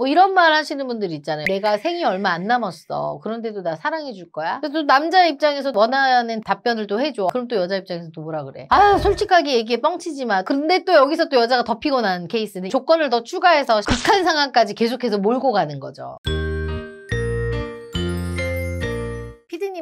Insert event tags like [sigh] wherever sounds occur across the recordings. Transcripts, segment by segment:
뭐 이런 말 하시는 분들 있잖아요. 내가 생이 얼마 안 남았어. 그런데도 나 사랑해 줄 거야? 그래도 남자 입장에서 원하는 답변을 또 해줘. 그럼 또 여자 입장에서 또 뭐라 그래? 아 솔직하게 얘기해 뻥치지 마. 근데 또 여기서 또 여자가 더 피곤한 케이스는 조건을 더 추가해서 극한 상황까지 계속해서 몰고 가는 거죠.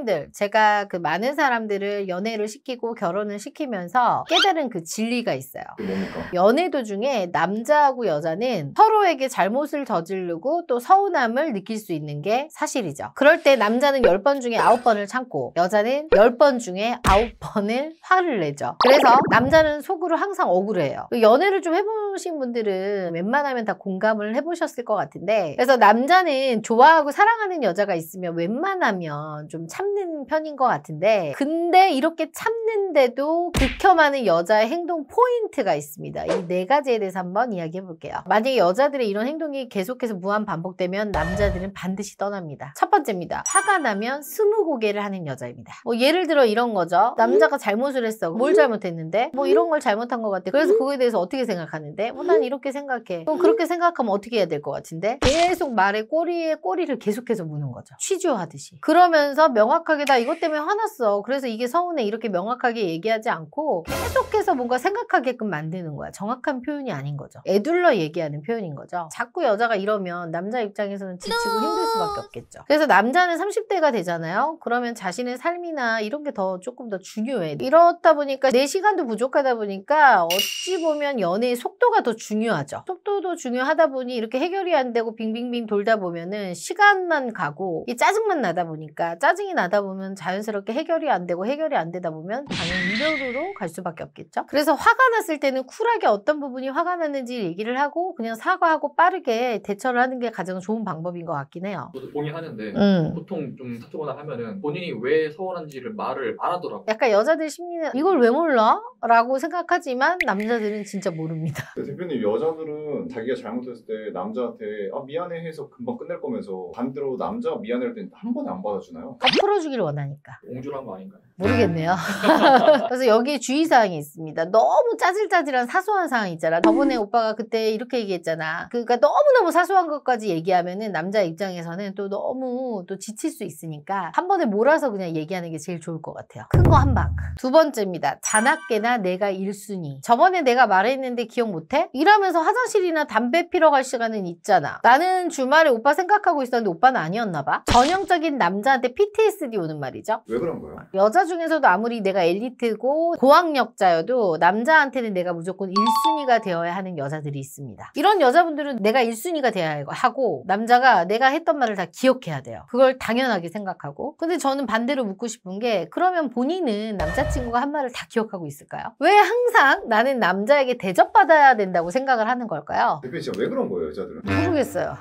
사람들, 제가 그 많은 사람들을 연애를 시키고 결혼을 시키면서 깨달은 그 진리가 있어요. 뭡니까? 연애 도중에 남자하고 여자는 서로에게 잘못을 저지르고 또 서운함을 느낄 수 있는 게 사실이죠. 그럴 때 남자는 10번 중에 9번을 참고 여자는 10번 중에 9번을 화를 내죠. 그래서 남자는 속으로 항상 억울해요. 그 연애를 좀 해보신 분들은 웬만하면 다 공감을 해보셨을 것 같은데 그래서 남자는 좋아하고 사랑하는 여자가 있으면 웬만하면 좀 참는 참는 편인 것 같은데 근데 이렇게 참는데도 극혐하는 여자의 행동 포인트가 있습니다. 이 네 가지에 대해서 한번 이야기해 볼게요. 만약에 여자들의 이런 행동이 계속해서 무한 반복되면 남자들은 반드시 떠납니다. 첫 번째입니다. 화가 나면 스무 고개를 하는 여자입니다. 뭐 예를 들어 이런 거죠. 남자가 잘못을 했어. 뭘 잘못했는데? 뭐 이런 걸 잘못한 것 같아. 그래서 그거에 대해서 어떻게 생각하는데? 뭐 난 이렇게 생각해. 그 그렇게 생각하면 어떻게 해야 될 것 같은데? 계속 말의 꼬리에 꼬리를 계속해서 무는 거죠. 취조하듯이. 그러면서 명확한 명확하게 나 이것 때문에 화났어. 그래서 이게 서운해 이렇게 명확하게 얘기하지 않고 계속해서 뭔가 생각하게끔 만드는 거야. 정확한 표현이 아닌 거죠. 애둘러 얘기하는 표현인 거죠. 자꾸 여자가 이러면 남자 입장에서는 지치고 힘들 수밖에 없겠죠. 그래서 남자는 30대가 되잖아요. 그러면 자신의 삶이나 이런 게 더 조금 더 중요해. 이렇다 보니까 내 시간도 부족하다 보니까 어찌 보면 연애의 속도가 더 중요하죠. 속도도 중요하다 보니 이렇게 해결이 안 되고 빙빙빙 돌다 보면은 시간만 가고 짜증만 나다 보니까 짜증이 나 나다 보면 자연스럽게 해결이 안 되고 해결이 안 되다 보면 당연히 이별으로 갈 수밖에 없겠죠. 그래서 화가 났을 때는 쿨하게 어떤 부분이 화가 났는지 얘기를 하고 그냥 사과하고 빠르게 대처를 하는 게 가장 좋은 방법인 것 같긴 해요. 저도 동의하는데 음. 보통 좀 다투거나 하면은 본인이 왜 서운한지를 말을 안 하더라고요. 약간 여자들 심리는 이걸 왜 몰라? 라고 생각하지만 남자들은 진짜 모릅니다. 네, 대표님 여자들은 자기가 잘못했을 때 남자한테 아 미안해 해서 금방 끝낼 거면서 반대로 남자 미안해할 때한 번에 안 받아주나요? 앞으로 풀어주길 원하니까. 옹졸한 거 아닌가요? 모르겠네요. [laughs] 그래서 여기에 주의사항이 있습니다. 너무 짜질짜질한 사소한 사항 이 있잖아. 저번에 음. 오빠가 그때 이렇게 얘기했잖아. 그러니까 너무너무 사소한 것까지 얘기하면은 남자 입장에서는 또 너무 또 지칠 수 있으니까 한 번에 몰아서 그냥 얘기하는 게 제일 좋을 것 같아요. 큰 거 한 방. 두 번째입니다. 자나깨나 내가 1순위. 저번에 내가 말했는데 기억 못해? 일하면서 화장실이나 담배 피러 갈 시간은 있잖아. 나는 주말에 오빠 생각하고 있었는데 오빠는 아니었나 봐. 전형적인 남자한테 PTSD 스트레 오는 말이죠. 왜 그런 거예 여자 중에서도 아무리 내가 엘리트고 고학력자여도 남자한테는 내가 무조건 1순위가 되어야 하는 여자들이 있습니다. 이런 여자분들은 내가 1순위가 돼야 하고 남자가 내가 했던 말을 다 기억해야 돼요. 그걸 당연하게 생각하고 근데 저는 반대로 묻고 싶은 게 그러면 본인은 남자친구가 한 말을 다 기억하고 있을까요? 왜 항상 나는 남자에게 대접받아야 된다고 생각을 하는 걸까요? 대표님 진짜 왜 그런 거예요 여자들은? 모르겠어요.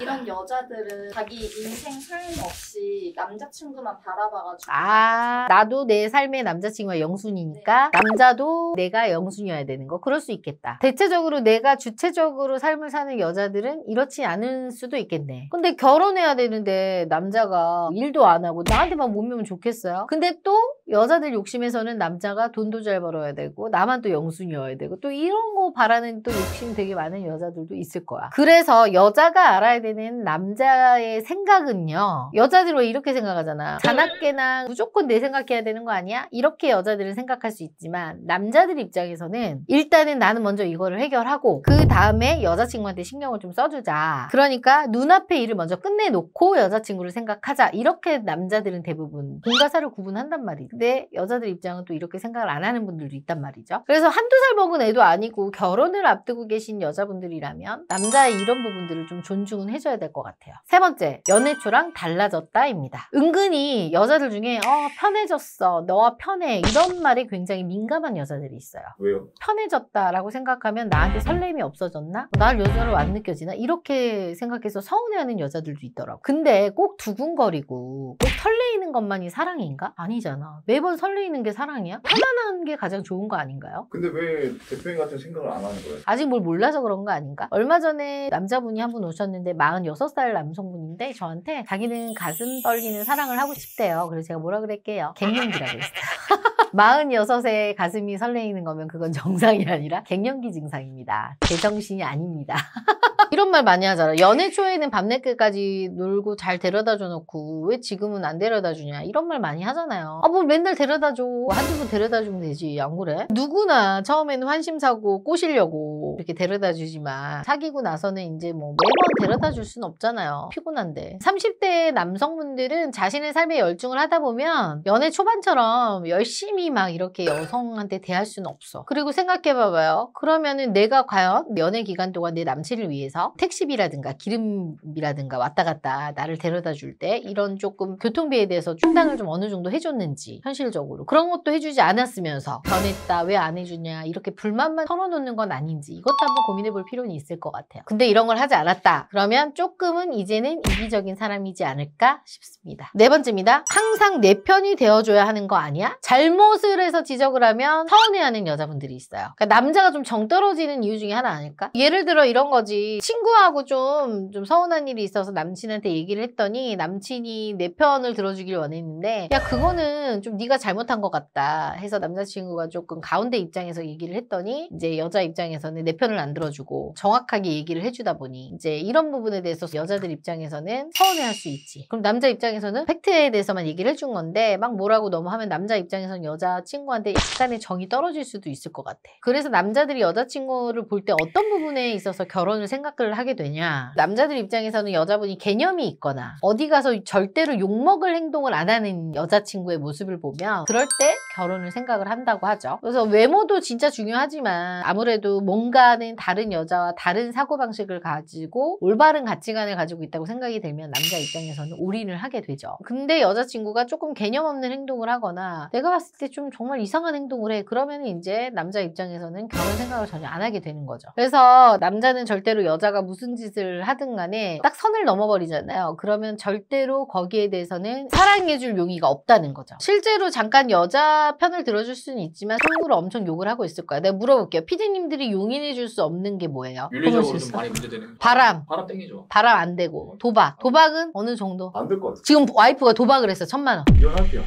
이런 여자들은 자기 인생 삶 없이 남자친구 남자친구만 바라봐가지고 아 나도 내 삶의 남자친구가 영순이니까 네. 남자도 내가 영순이어야 되는 거 그럴 수 있겠다 대체적으로 내가 주체적으로 삶을 사는 여자들은 이렇지 않을 수도 있겠네 근데 결혼해야 되는데 남자가 일도 안 하고 나한테만 몸이면 좋겠어요 근데 또 여자들 욕심에서는 남자가 돈도 잘 벌어야 되고 나만 또 영순이어야 되고 또 이런 거 바라는 또 욕심 되게 많은 여자들도 있을 거야 그래서 여자가 알아야 되는 남자의 생각은요 여자들은 이렇게 생각하잖아 거잖아. 네. 자나깨나 무조건 내 생각해야 되는 거 아니야? 이렇게 여자들은 생각할 수 있지만 남자들 입장에서는 일단은 나는 먼저 이거를 해결하고 그 다음에 여자친구한테 신경을 좀 써주자. 그러니까 눈앞에 일을 먼저 끝내놓고 여자친구를 생각하자. 이렇게 남자들은 대부분 공과사를 구분한단 말이에요. 근데 여자들 입장은 또 이렇게 생각을 안 하는 분들도 있단 말이죠. 그래서 한두 살 먹은 애도 아니고 결혼을 앞두고 계신 여자분들이라면 남자의 이런 부분들을 좀 존중은 해줘야 될 것 같아요. 세 번째, 연애초랑 달라졌다입니다. 은근 은히 여자들 중에 어 편해졌어 너와 편해 이런 말이 굉장히 민감한 여자들이 있어요 왜요? 편해졌다라고 생각하면 나한테 설렘이 없어졌나? 날 여자로 안 느껴지나? 이렇게 생각해서 서운해하는 여자들도 있더라고 근데 꼭 두근거리고 꼭 설레이는 것만이 사랑인가? 아니잖아 매번 설레이는 게 사랑이야? 편안한 게 가장 좋은 거 아닌가요? 근데 왜 대표님 같은 생각을 안 하는 거예요? 아직 뭘 몰라서 그런 거 아닌가? 얼마 전에 남자분이 한 분 오셨는데 46살 남성분인데 저한테 자기는 가슴 떨리는 사랑을 사랑을 하고 싶대요. 그래서 제가 뭐라 그랬게요? [laughs] 갱년기라고 했어요. 46에 가슴이 설레이는 거면 그건 [laughs] 정상이 아니라 갱년기 증상입니다. 제정신이 아닙니다. [laughs] 이런 말 많이 하잖아. 연애 초에는 밤늦게까지 놀고 잘 데려다 줘놓고 왜 지금은 안 데려다 주냐 이런 말 많이 하잖아요. 아 뭐 맨날 데려다 줘. 한두 번 데려다 주면 되지 안 그래? 누구나 처음에는 환심사고 꼬시려고 이렇게 데려다 주지만 사귀고 나서는 이제 뭐 매번 데려다 줄 수는 없잖아요. 피곤한데. 30대 남성분들은 자신의 삶에 열중을 하다 보면 연애 초반처럼 열심히 꼼히막 이렇게 여성한테 대할 수는 없어. 그리고 생각해봐봐요. 그러면은 내가 과연 연애 기간 동안 내 남친을 위해서 택시비라든가 기름이라든가 왔다 갔다 나를 데려다 줄 때 이런 조금 교통비에 대해서 충당을 좀 어느 정도 해줬는지 현실적으로 그런 것도 해주지 않았으면서 변했다 왜 안 해주냐 이렇게 불만만 털어놓는 건 아닌지 이것도 한번 고민해볼 필요는 있을 것 같아요. 근데 이런 걸 하지 않았다. 그러면 조금은 이제는 이기적인 사람이지 않을까 싶습니다. 네 번째입니다. 항상 내 편이 되어줘야 하는 거 아니야? 잘못 잘못을 해서 지적을 하면 서운해하는 여자분들이 있어요. 그러니까 남자가 좀 정 떨어지는 이유 중에 하나 아닐까? 예를 들어 이런 거지. 친구하고 좀, 좀 서운한 일이 있어서 남친한테 얘기를 했더니 남친이 내 편을 들어주길 원했는데 야 그거는 좀 네가 잘못한 것 같다 해서 남자친구가 조금 가운데 입장에서 얘기를 했더니 이제 여자 입장에서는 내 편을 안 들어주고 정확하게 얘기를 해주다 보니 이제 이런 부분에 대해서 여자들 입장에서는 서운해할 수 있지. 그럼 남자 입장에서는 팩트에 대해서만 얘기를 해준 건데 막 뭐라고 너무 하면 남자 입장에서는 여자 여자친구한테 약간의 정이 떨어질 수도 있을 것 같아. 그래서 남자들이 여자친구를 볼 때 어떤 부분에 있어서 결혼을 생각을 하게 되냐. 남자들 입장에서는 여자분이 개념이 있거나 어디 가서 절대로 욕먹을 행동을 안 하는 여자친구의 모습을 보면 그럴 때 결혼을 생각을 한다고 하죠. 그래서 외모도 진짜 중요하지만 아무래도 뭔가는 다른 여자와 다른 사고방식을 가지고 올바른 가치관을 가지고 있다고 생각이 들면 남자 입장에서는 올인을 하게 되죠. 근데 여자친구가 조금 개념 없는 행동을 하거나 내가 봤을 때좀 정말 이상한 행동을 해. 그러면 이제 남자 입장에서는 결혼 생각을 전혀 안 하게 되는 거죠. 그래서 남자는 절대로 여자가 무슨 짓을 하든 간에 딱 선을 넘어버리잖아요. 그러면 절대로 거기에 대해서는 사랑해줄 용의가 없다는 거죠. 실제로 잠깐 여자 편을 들어줄 수는 있지만 속으로 엄청 욕을 하고 있을 거야. 내가 물어볼게요. 피디님들이 용인해줄 수 없는 게 뭐예요? 윤리적으로 좀 많이 문제되는 바람. 바람 땡기죠. 바람 안 되고 어. 도박. 어. 도박은 어느 정도? 안 될 것같아 지금 와이프가 도박을 했어. 천만 원. 이혼할게요.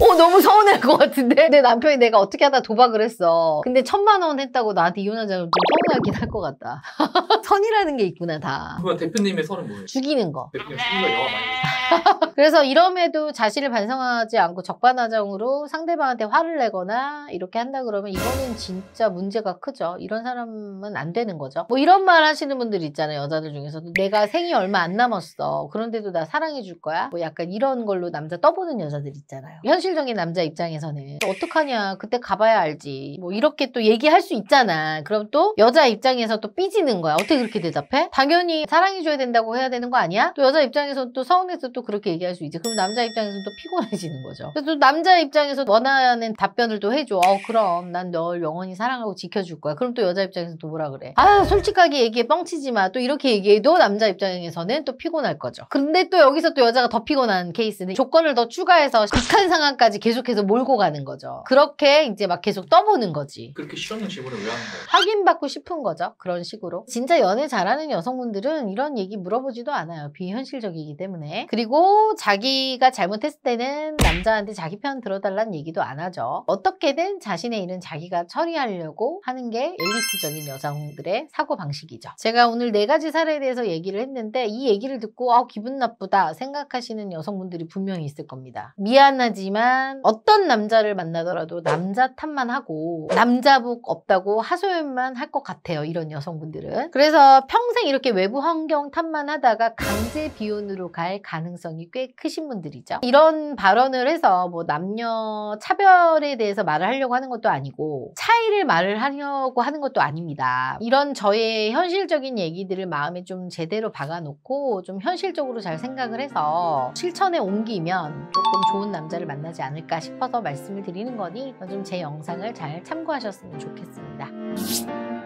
오 [laughs] 어, 너무 서운해. 날것 같은데 내 남편이 내가 어떻게 하다 도박을 했어 근데 천만 원 했다고 나한테 이혼하자면 좀 서운하긴 할것 같다 [laughs] 선이라는 게 있구나 다 그거 대표님의 선은 뭐예요? 죽이는 거 대표님 죽이는 거 영화 많이 [laughs] 그래서 이럼에도 자신을 반성하지 않고 적반하장으로 상대방한테 화를 내거나 이렇게 한다 그러면 이거는 진짜 문제가 크죠. 이런 사람은 안 되는 거죠. 뭐 이런 말 하시는 분들 있잖아요. 여자들 중에서도 내가 생이 얼마 안 남았어. 그런데도 나 사랑해 줄 거야. 뭐 약간 이런 걸로 남자 떠보는 여자들 있잖아요. 현실적인 남자 입장에서는 어떡하냐. 그때 가봐야 알지. 뭐 이렇게 또 얘기할 수 있잖아. 그럼 또 여자 입장에서 또 삐지는 거야. 어떻게 그렇게 대답해? 당연히 사랑해 줘야 된다고 해야 되는 거 아니야? 또 여자 입장에서 또 서운해서 또또 그렇게 얘기할 수 있지. 그럼 남자 입장에서는 또 피곤해지는 거죠. 그래서 또 남자 입장에서 원하는 답변을 또 해줘. 어, 그럼 난 널 영원히 사랑하고 지켜줄 거야. 그럼 또 여자 입장에서 또 뭐라 그래. 아, 솔직하게 얘기해. 뻥치지 마. 또 이렇게 얘기해도 남자 입장에서는 또 피곤할 거죠. 근데 또 여기서 또 여자가 더 피곤한 케이스는 조건을 더 추가해서 극한 상황까지 계속해서 몰고 가는 거죠. 그렇게 이제 막 계속 떠보는 거지. 그렇게 실험는 질문을 왜 하는 거예 확인받고 싶은 거죠. 그런 식으로. 진짜 연애 잘하는 여성분들은 이런 얘기 물어보지도 않아요. 비현실적이기 때문에. 그리고 그리고 자기가 잘못했을 때는 남자한테 자기 편 들어달라는 얘기도 안 하죠. 어떻게든 자신의 일은 자기가 처리하려고 하는 게 엘리트적인 여성들의 사고방식이죠. 제가 오늘 네 가지 사례에 대해서 얘기를 했는데 이 얘기를 듣고 아, 기분 나쁘다 생각하시는 여성분들이 분명히 있을 겁니다. 미안하지만 어떤 남자를 만나더라도 남자 탓만 하고 남자복 없다고 하소연만 할 것 같아요. 이런 여성분들은. 그래서 평생 이렇게 외부 환경 탓만 하다가 강제 비혼으로 갈 가능성이 가능성이 꽤 크신 분들이죠. 이런 발언을 해서 뭐 남녀 차별에 대해서 말을 하려고 하는 것도 아니고 차이를 말을 하려고 하는 것도 아닙니다. 이런 저의 현실적인 얘기들을 마음에 좀 제대로 박아놓고 좀 현실적으로 잘 생각을 해서 실천에 옮기면 조금 좋은 남자를 만나지 않을까 싶어서 말씀을 드리는 거니 좀 제 영상을 잘 참고하셨으면 좋겠습니다.